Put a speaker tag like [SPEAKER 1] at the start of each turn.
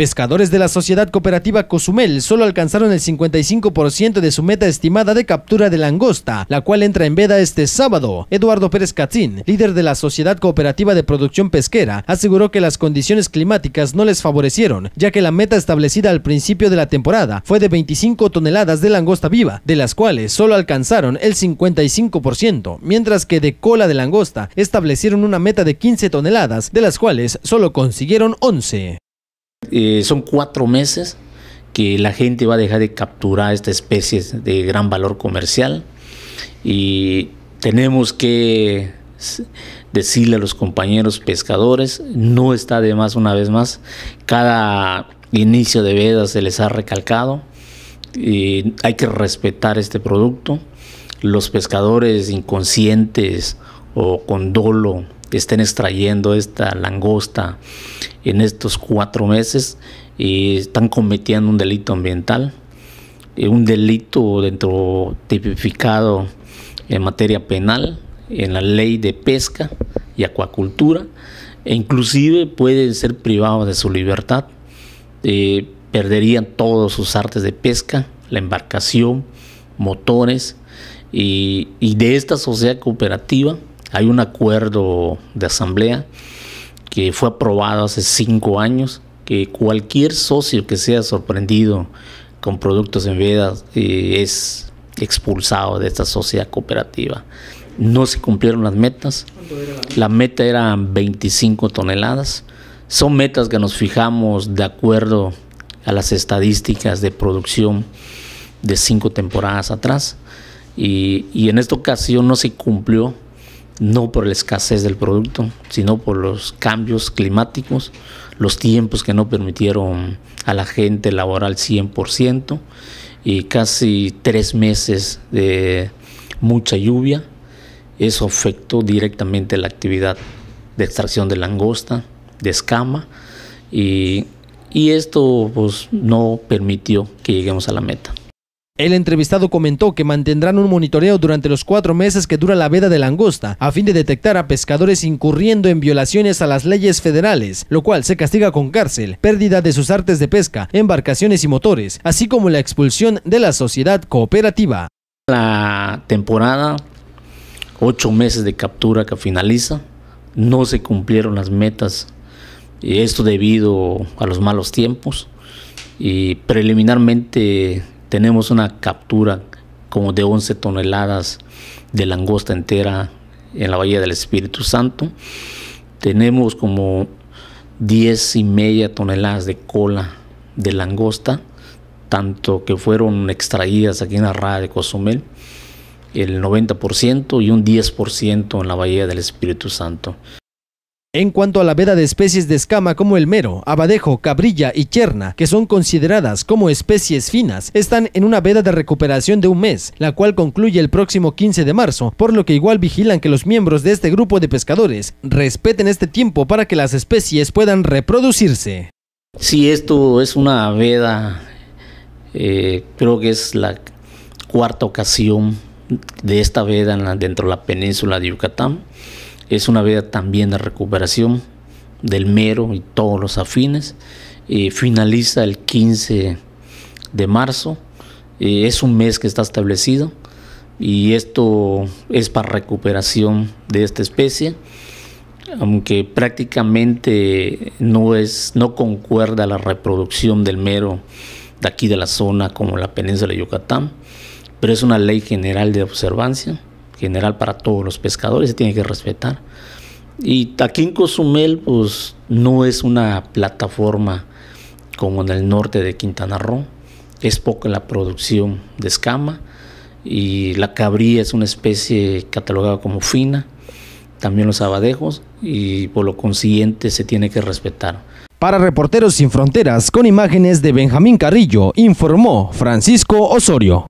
[SPEAKER 1] Pescadores de la Sociedad Cooperativa Cozumel solo alcanzaron el 55% de su meta estimada de captura de langosta, la cual entra en veda este sábado. Eduardo Pérez Catín, líder de la Sociedad Cooperativa de Producción Pesquera, aseguró que las condiciones climáticas no les favorecieron, ya que la meta establecida al principio de la temporada fue de 25 toneladas de langosta viva, de las cuales solo alcanzaron el 55%, mientras que de cola de langosta establecieron una meta de 15 toneladas, de las cuales solo consiguieron 11.
[SPEAKER 2] Eh, son cuatro meses que la gente va a dejar de capturar esta especie de gran valor comercial y tenemos que decirle a los compañeros pescadores, no está de más una vez más, cada inicio de veda se les ha recalcado y hay que respetar este producto. Los pescadores inconscientes o con dolo estén extrayendo esta langosta en estos cuatro meses y están cometiendo un delito ambiental, eh, un delito dentro tipificado en materia penal, en la ley de pesca y acuacultura, e inclusive pueden ser privados de su libertad, eh, perderían todos sus artes de pesca, la embarcación, motores, y de esta sociedad cooperativa hay un acuerdo de asamblea que fue aprobado hace cinco años, que cualquier socio que sea sorprendido con productos en veda eh, es expulsado de esta sociedad cooperativa. No se cumplieron las metas. La meta era 25 toneladas. Son metas que nos fijamos de acuerdo a las estadísticas de producción de cinco temporadas atrás. Y, y en esta ocasión no se cumplió no por la escasez del producto, sino por los cambios climáticos, los tiempos que no permitieron a la gente laborar 100% y casi tres meses de mucha lluvia. Eso afectó directamente la actividad de extracción de langosta, de escama y, y esto pues, no permitió que lleguemos a la meta.
[SPEAKER 1] El entrevistado comentó que mantendrán un monitoreo durante los cuatro meses que dura la veda de langosta, a fin de detectar a pescadores incurriendo en violaciones a las leyes federales, lo cual se castiga con cárcel, pérdida de sus artes de pesca, embarcaciones y motores, así como la expulsión de la sociedad cooperativa.
[SPEAKER 2] La temporada, ocho meses de captura que finaliza, no se cumplieron las metas, y esto debido a los malos tiempos, y preliminarmente tenemos una captura como de 11 toneladas de langosta entera en la Bahía del Espíritu Santo. Tenemos como 10 y media toneladas de cola de langosta, tanto que fueron extraídas aquí en la rada de Cozumel, el 90% y un 10% en la Bahía
[SPEAKER 1] del Espíritu Santo. En cuanto a la veda de especies de escama como el mero, abadejo, cabrilla y cherna, que son consideradas como especies finas, están en una veda de recuperación de un mes, la cual concluye el próximo 15 de marzo, por lo que igual vigilan que los miembros de este grupo de pescadores respeten este tiempo para que las especies puedan reproducirse.
[SPEAKER 2] Si esto es una veda, eh, creo que es la cuarta ocasión de esta veda dentro de la península de Yucatán. Es una veda también de recuperación del mero y todos los afines. Eh, finaliza el 15 de marzo. Eh, es un mes que está establecido y esto es para recuperación de esta especie, aunque prácticamente no, es, no concuerda la reproducción del mero de aquí de la zona como la península de Yucatán, pero es una ley general de observancia general para todos los pescadores, se tiene que respetar. Y aquí en Cozumel, pues no es una plataforma como en el norte de Quintana Roo, es poca la producción de escama y la cabría es una especie catalogada como fina,
[SPEAKER 1] también los abadejos y por lo consiguiente se tiene que respetar. Para Reporteros Sin Fronteras, con imágenes de Benjamín Carrillo, informó Francisco Osorio.